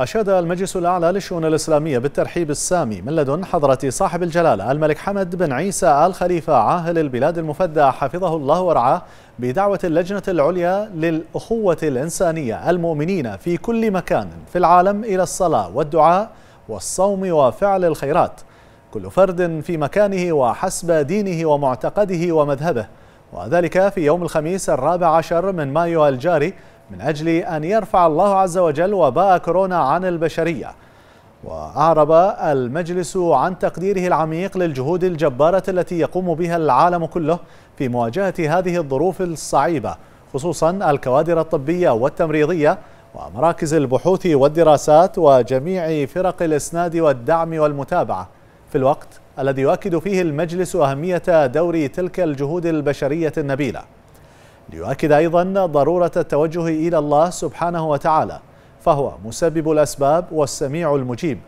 أشاد المجلس الأعلى للشؤون الإسلامية بالترحيب السامي من لدن حضرة صاحب الجلالة الملك حمد بن عيسى آل خليفة عاهل البلاد المفدى حفظه الله ورعاه بدعوة اللجنة العليا للأخوة الإنسانية المؤمنين في كل مكان في العالم إلى الصلاة والدعاء والصوم وفعل الخيرات كل فرد في مكانه وحسب دينه ومعتقده ومذهبه وذلك في يوم الخميس الرابع عشر من مايو الجاري من أجل أن يرفع الله عز وجل وباء كورونا عن البشرية وأعرب المجلس عن تقديره العميق للجهود الجبارة التي يقوم بها العالم كله في مواجهة هذه الظروف الصعيبة خصوصا الكوادر الطبية والتمريضية ومراكز البحوث والدراسات وجميع فرق الإسناد والدعم والمتابعة في الوقت الذي يؤكد فيه المجلس أهمية دور تلك الجهود البشرية النبيلة ليؤكد أيضا ضرورة التوجه إلى الله سبحانه وتعالى فهو مسبب الأسباب والسميع المجيب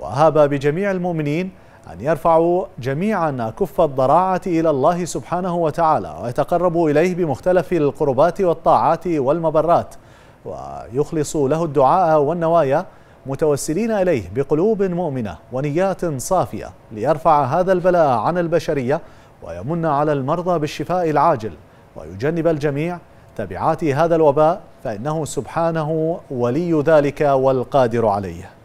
وأهاب بجميع المؤمنين أن يرفعوا جميعا كف الضراعة إلى الله سبحانه وتعالى ويتقربوا إليه بمختلف القربات والطاعات والمبرات ويخلصوا له الدعاء والنوايا متوسلين إليه بقلوب مؤمنة ونيات صافية ليرفع هذا البلاء عن البشرية ويمن على المرضى بالشفاء العاجل ويجنب الجميع تبعات هذا الوباء فإنه سبحانه ولي ذلك والقادر عليه